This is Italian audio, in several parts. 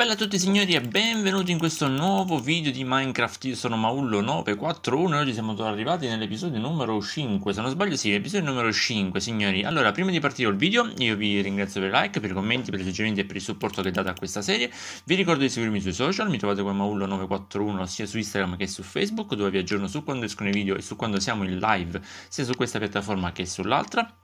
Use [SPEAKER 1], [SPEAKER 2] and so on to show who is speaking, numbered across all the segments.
[SPEAKER 1] Bella a tutti signori e benvenuti in questo nuovo video di Minecraft, io sono Maullo941 e oggi siamo arrivati nell'episodio numero 5, se non sbaglio sì, episodio numero 5 signori Allora, prima di partire il video io vi ringrazio per i like, per i commenti, per i suggerimenti e per il supporto che date a questa serie Vi ricordo di seguirmi sui social, mi trovate come Maullo941 sia su Instagram che su Facebook Dove vi aggiorno su quando escono i video e su quando siamo in live, sia su questa piattaforma che sull'altra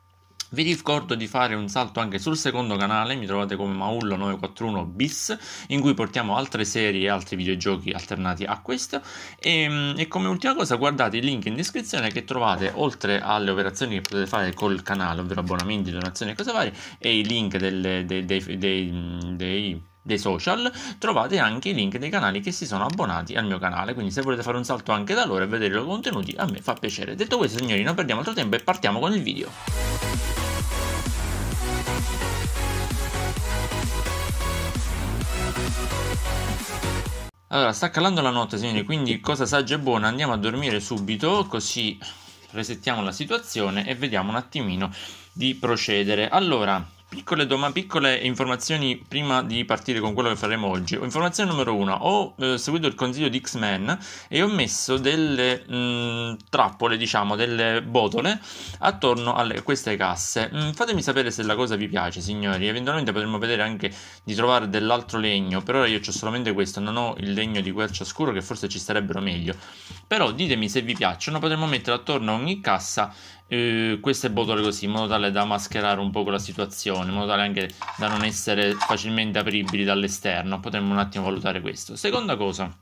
[SPEAKER 1] vi ricordo di fare un salto anche sul secondo canale, mi trovate come Maullo941 bis, in cui portiamo altre serie e altri videogiochi alternati a questo. E, ehm, e, come ultima cosa guardate il link in descrizione che trovate oltre alle operazioni che potete fare col canale, ovvero abbonamenti, donazioni e cose varie, e i link delle, dei, dei, dei, dei dei social trovate anche i link dei canali che si sono abbonati al mio canale quindi se volete fare un salto anche da loro e vedere i loro contenuti a me fa piacere detto questo signori non perdiamo altro tempo e partiamo con il video Allora, sta calando la notte, signori, quindi cosa saggia e buona, andiamo a dormire subito, così resettiamo la situazione e vediamo un attimino di procedere. Allora, piccole, doma- piccole informazioni prima di partire con quello che faremo oggi. Informazione numero uno, ho eh, seguito il consiglio di X-Men e ho messo delle mh, mm, trappole, diciamo, delle botole attorno a queste casse. Mh, mm, fatemi sapere se la cosa vi piace, signori. Eventualmente potremmo vedere anche di trovare dell'altro legno, per ora io ho solamente questo, non ho il legno di quercia scuro che forse ci starebbero meglio. Però ditemi se vi piacciono, potremmo mettere attorno a ogni cassa eh, queste botole così in modo tale da mascherare un po' la situazione, in modo tale anche da non essere facilmente apribili dall'esterno. Potremmo un attimo valutare questo. Seconda cosa.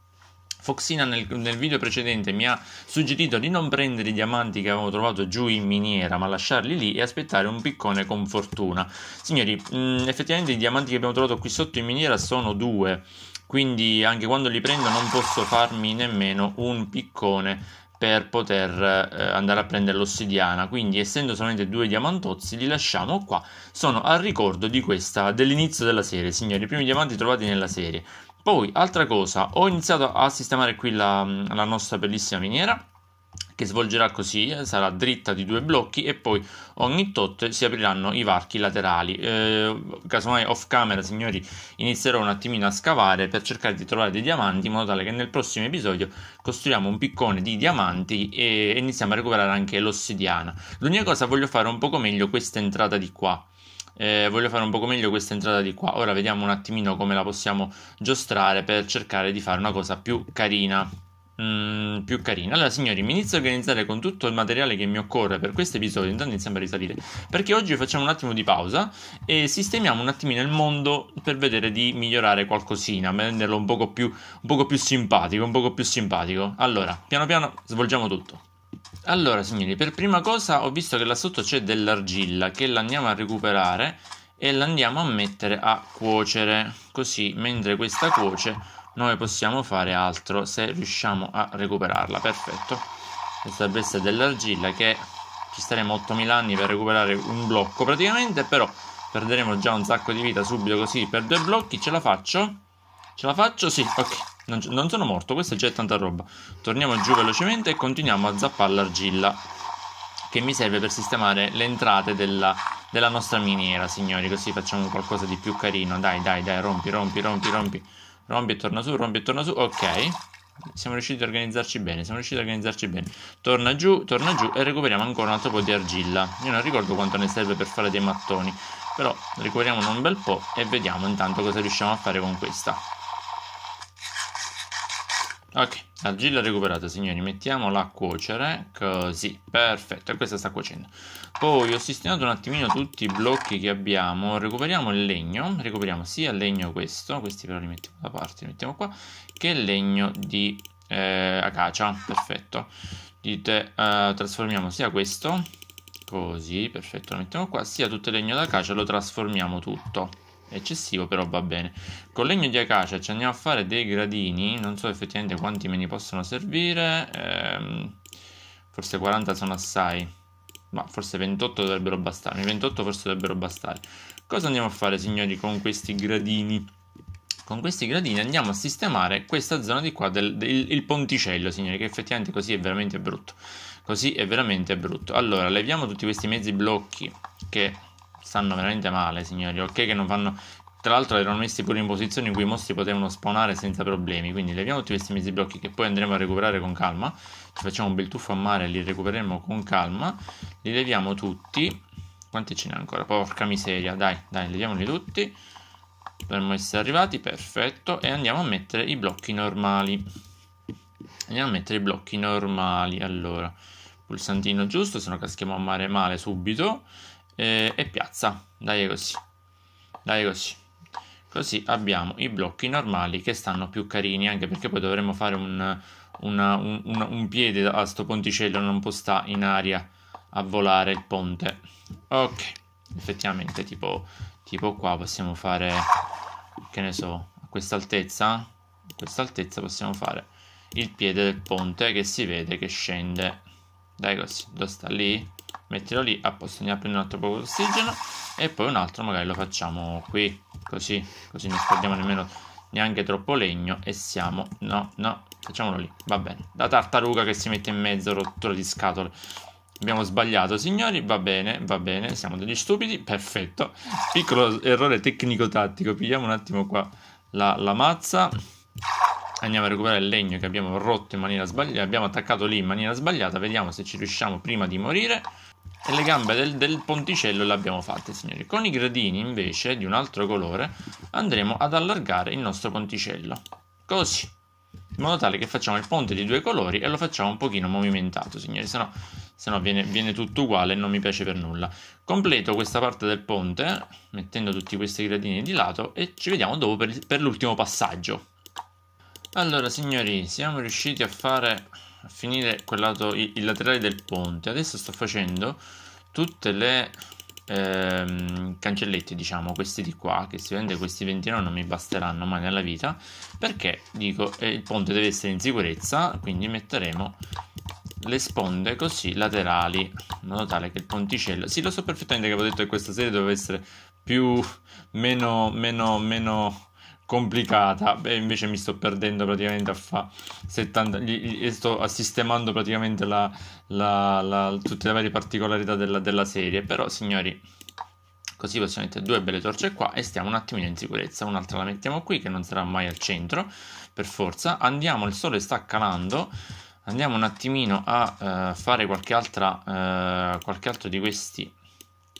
[SPEAKER 1] Foxina nel, nel, video precedente mi ha suggerito di non prendere i diamanti che avevamo trovato giù in miniera, ma lasciarli lì e aspettare un piccone con fortuna. Signori, mh, mm, effettivamente i diamanti che abbiamo trovato qui sotto in miniera sono due, quindi anche quando li prendo non posso farmi nemmeno un piccone per poter eh, andare a prendere l'ossidiana quindi essendo solamente due diamantozzi li lasciamo qua sono al ricordo questa, dell'inizio della serie signori i primi diamanti trovati nella serie poi altra cosa ho iniziato a sistemare qui la, la nostra bellissima miniera che svolgerà così, eh, sarà dritta di due blocchi e poi ogni tot si apriranno i varchi laterali. Eh, casomai off camera, signori, inizierò un attimino a scavare per cercare di trovare dei diamanti in modo tale che nel prossimo episodio costruiamo un piccone di diamanti e iniziamo a recuperare anche l'ossidiana. L'unica cosa voglio fare un poco meglio questa entrata di qua. Eh, voglio fare un poco meglio questa entrata di qua. Ora vediamo un attimino come la possiamo giostrare per cercare di fare una cosa più carina. Mm, più carina. Allora, signori, mi inizio a organizzare con tutto il materiale che mi occorre per questo episodio. Intanto iniziamo a risalire. Perché oggi facciamo un attimo di pausa e sistemiamo un attimino il mondo per vedere di migliorare qualcosina, renderlo un poco più, un poco più simpatico. Un poco più simpatico. Allora, piano piano svolgiamo tutto. Allora, signori, per prima cosa ho visto che là sotto c'è dell'argilla che l'andiamo a recuperare e l'andiamo a mettere a cuocere. Così, mentre questa cuoce noi possiamo fare altro se riusciamo a recuperarla perfetto questa bestia dell'argilla che ci staremo 8000 anni per recuperare un blocco praticamente però perderemo già un sacco di vita subito così per due blocchi ce la faccio ce la faccio sì ok non, non sono morto questa è già tanta roba torniamo giù velocemente e continuiamo a zappare l'argilla che mi serve per sistemare le entrate della, della nostra miniera signori così facciamo qualcosa di più carino dai dai dai rompi rompi rompi rompi Rombi torna su, rombi torna su, ok siamo riusciti a organizzarci bene, siamo riusciti a organizzarci bene. Torna giù, torna giù e recuperiamo ancora un altro po' di argilla. Io non ricordo quanto ne serve per fare dei mattoni, però recuperiamo un bel po' e vediamo intanto cosa riusciamo a fare con questa. Ok, Argilla recuperata, signori, mettiamola a cuocere, così, perfetto, e questa sta cuocendo. Poi ho sistemato un attimino tutti i blocchi che abbiamo, recuperiamo il legno, recuperiamo sia il legno questo, questi però li mettiamo da parte, li mettiamo qua, che il legno di eh, acacia, perfetto. Dite, eh, trasformiamo sia questo, così, perfetto, lo mettiamo qua, sia tutto il legno d'acacia, lo trasformiamo tutto eccessivo, però va bene. Con legno di acacia ci andiamo a fare dei gradini, non so effettivamente quanti me ne possono servire, ehm, forse 40 sono assai, ma forse 28 dovrebbero bastarmi, 28 forse dovrebbero bastare. Cosa andiamo a fare signori con questi gradini? Con questi gradini andiamo a sistemare questa zona di qua, del, del, il ponticello signori, che effettivamente così è veramente brutto. Così è veramente brutto. Allora, leviamo tutti questi mezzi blocchi che stanno veramente male, signori. Ok, che non fanno. Tra l'altro erano messi pure in posizioni in cui i mostri potevano spawnare senza problemi. Quindi leviamo tutti questi mesi blocchi che poi andremo a recuperare con calma. Ci facciamo un bel tuffo a mare, e li recupereremo con calma. Li leviamo tutti. Quanti ce n'è ancora? Porca miseria. Dai, dai, leviamoli tutti. Dovremmo essere arrivati, perfetto. E andiamo a mettere i blocchi normali. Andiamo a mettere i blocchi normali. Allora, pulsantino giusto, se no caschiamo a mare male subito eh, e piazza dai così dai così così abbiamo i blocchi normali che stanno più carini anche perché poi dovremmo fare un, una, un, un, un piede a sto ponticello non può stare in aria a volare il ponte ok effettivamente tipo, tipo qua possiamo fare che ne so a quest'altezza a questa possiamo fare il piede del ponte che si vede che scende dai così dove sta lì mettilo lì, a posto ne apriamo un altro poco di ossigeno e poi un altro magari lo facciamo qui, così, così non scordiamo nemmeno neanche troppo legno e siamo, no, no, facciamolo lì, va bene, la tartaruga che si mette in mezzo, rottura di scatole. Abbiamo sbagliato, signori, va bene, va bene, siamo degli stupidi, perfetto. Piccolo errore tecnico-tattico, pigliamo un attimo qua la, la mazza andiamo a recuperare il legno che abbiamo rotto in maniera sbagliata, abbiamo attaccato lì in maniera sbagliata, vediamo se ci riusciamo prima di morire e le gambe del, del ponticello le abbiamo fatte signori con i gradini invece di un altro colore andremo ad allargare il nostro ponticello così in modo tale che facciamo il ponte di due colori e lo facciamo un pochino movimentato signori se no, se no viene, viene tutto uguale e non mi piace per nulla completo questa parte del ponte mettendo tutti questi gradini di lato e ci vediamo dopo per, per l'ultimo passaggio allora signori siamo riusciti a fare a finire quel lato, il, il laterale del ponte. Adesso sto facendo tutte le ehm, cancellette, diciamo, questi di qua, che sicuramente questi 29 non mi basteranno mai nella vita, perché dico eh, il ponte deve essere in sicurezza, quindi metteremo le sponde così laterali, in modo tale che il ponticello... Sì, lo so perfettamente che avevo detto che questa serie doveva essere più... meno... meno... meno complicata Beh, invece mi sto perdendo praticamente a fa 70 gli, sto sistemando praticamente la, la, la, tutte le varie particolarità della, della serie però signori così possiamo mettere due belle torce qua e stiamo un attimino in sicurezza un'altra la mettiamo qui che non sarà mai al centro per forza andiamo il sole sta calando andiamo un attimino a uh, fare qualche altra uh, qualche altro di questi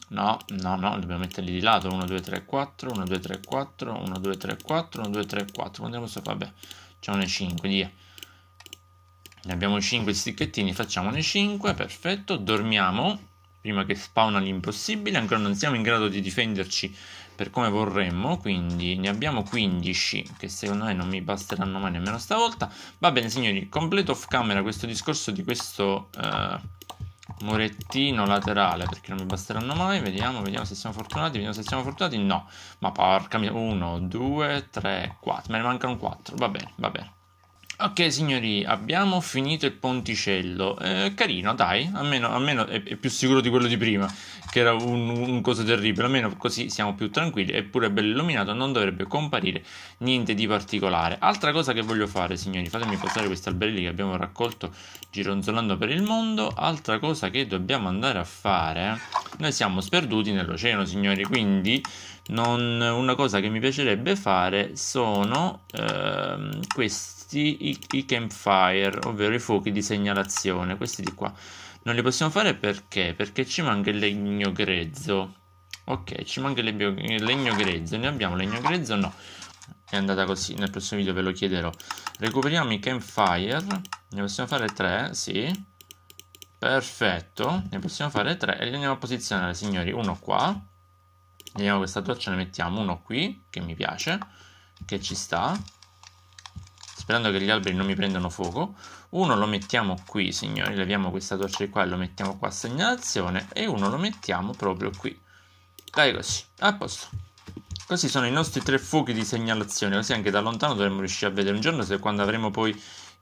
[SPEAKER 1] No, no, no, dobbiamo metterli di lato. 1, 2, 3, 4, 1, 2, 3, 4, 1, 2, 3, 4, 1, 2, 3, 4. Quanto questo qua? Vabbè, facciamone 5, via. Ne abbiamo 5 sticchettini, facciamone 5, perfetto. Dormiamo prima che spawna l'impossibile. Ancora non siamo in grado di difenderci per come vorremmo, quindi ne abbiamo 15 che secondo me non mi basteranno mai nemmeno stavolta. Va bene signori, completo off camera questo discorso di questo... Uh, murettino laterale perché non mi basteranno mai vediamo vediamo se siamo fortunati vediamo se siamo fortunati no ma porca mia 1 2 3 4 me ne mancano 4 va bene va bene Ok signori, abbiamo finito il ponticello, eh, carino dai, almeno, almeno è, è, più sicuro di quello di prima, che era un, un coso terribile, almeno così siamo più tranquilli, eppure è bello illuminato, non dovrebbe comparire niente di particolare. Altra cosa che voglio fare signori, fatemi passare questi alberelli che abbiamo raccolto gironzolando per il mondo, altra cosa che dobbiamo andare a fare, noi siamo sperduti nell'oceano signori, quindi... Non, una cosa che mi piacerebbe fare sono eh, questi questi i, i campfire, ovvero i fuochi di segnalazione, questi di qua. Non li possiamo fare perché? Perché ci manca il legno grezzo. Ok, ci manca il legno grezzo. Ne abbiamo legno grezzo? No. È andata così, nel prossimo video ve lo chiederò. Recuperiamo i campfire. Ne possiamo fare tre, sì. Perfetto, ne possiamo fare tre e li andiamo a posizionare, signori. Uno qua. Vediamo questa torcia, ne mettiamo uno qui, che mi piace, che ci sta sperando che gli alberi non mi prendano fuoco. Uno lo mettiamo qui, signori, leviamo questa torcia di qua e lo mettiamo qua a segnalazione e uno lo mettiamo proprio qui. Dai così, a posto. Questi sono i nostri tre fuochi di segnalazione, così anche da lontano dovremmo riuscire a vedere un giorno se quando avremo poi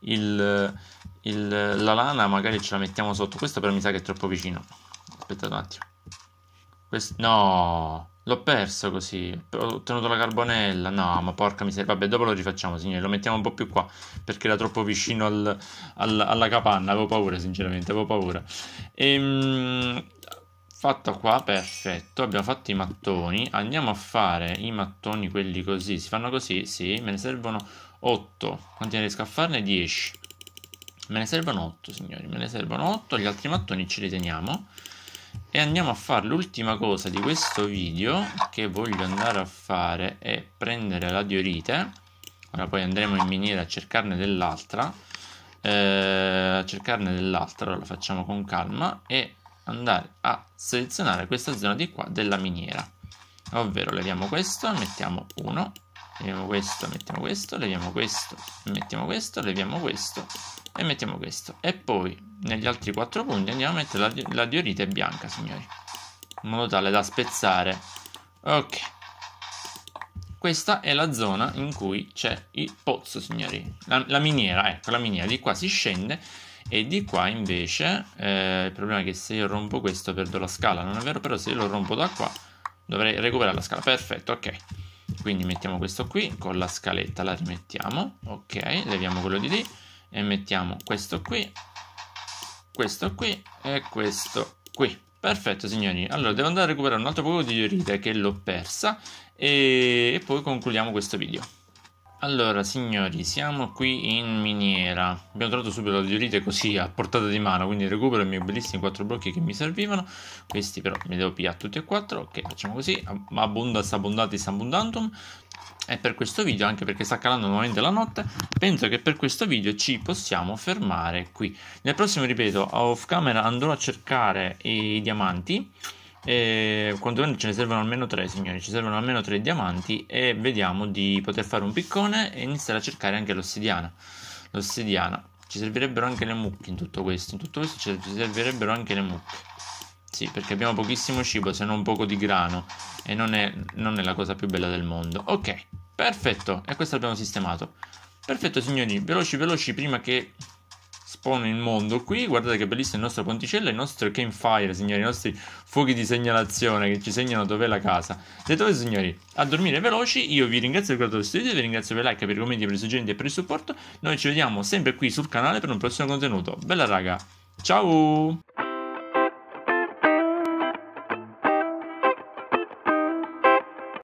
[SPEAKER 1] il, il, la lana magari ce la mettiamo sotto. Questo però mi sa che è troppo vicino. Aspettate un attimo. Questo, no, L'ho perso così, ho ottenuto la carbonella. No, ma porca miseria. Vabbè, dopo lo rifacciamo, signori. Lo mettiamo un po' più qua perché era troppo vicino al, al, alla capanna. Avevo paura, sinceramente, avevo paura. Ehm, fatto qua, perfetto. Abbiamo fatto i mattoni. Andiamo a fare i mattoni, quelli così. Si fanno così? Sì, me ne servono 8. Quanti ne riesco a farne? 10. Me ne servono 8, signori. Me ne servono 8. Gli altri mattoni ce li teniamo e andiamo a fare l'ultima cosa di questo video che voglio andare a fare è prendere la diorite ora poi andremo in miniera a cercarne dell'altra eh, a cercarne dell'altra lo facciamo con calma e andare a selezionare questa zona di qua della miniera ovvero leviamo questo mettiamo uno leviamo questo mettiamo questo leviamo questo mettiamo questo leviamo questo e mettiamo questo e poi negli altri quattro punti andiamo a mettere la, la diorite bianca signori in modo tale da spezzare ok questa è la zona in cui c'è il pozzo signori la, la, miniera ecco la miniera di qua si scende e di qua invece eh, il problema è che se io rompo questo perdo la scala non è vero però se io lo rompo da qua dovrei recuperare la scala perfetto ok quindi mettiamo questo qui con la scaletta la rimettiamo ok leviamo quello di lì e mettiamo questo qui questo qui e questo qui. Perfetto signori, allora devo andare a recuperare un altro po' di rite che l'ho persa e poi concludiamo questo video. Allora, signori, siamo qui in miniera. Abbiamo trovato subito la diorite così a portata di mano, quindi recupero i miei bellissimi quattro blocchi che mi servivano. Questi però me li devo pigliare tutti e quattro. Ok, facciamo così. Abundas abundatis abundantum. E per questo video, anche perché sta calando nuovamente la notte, penso che per questo video ci possiamo fermare qui. Nel prossimo, ripeto, off camera andrò a cercare i diamanti e quantomeno ce ne servono almeno tre signori ci servono almeno tre diamanti e vediamo di poter fare un piccone e iniziare a cercare anche l'ossidiana l'ossidiana ci servirebbero anche le mucche in tutto questo in tutto questo ci servirebbero anche le mucche sì perché abbiamo pochissimo cibo se non poco di grano e non è, non è la cosa più bella del mondo ok perfetto e questo l'abbiamo sistemato perfetto signori veloci veloci prima che espone il mondo qui. Guardate che bellissimo il nostro ponticello, i nostri campfire, signori, i nostri fuochi di segnalazione che ci segnano dov'è la casa. Detto questo, signori, a dormire veloci, io vi ringrazio per questo video, vi ringrazio per i like, per i commenti, per i suggerimenti e per il supporto. Noi ci vediamo sempre qui sul canale per un prossimo contenuto. Bella raga, ciao!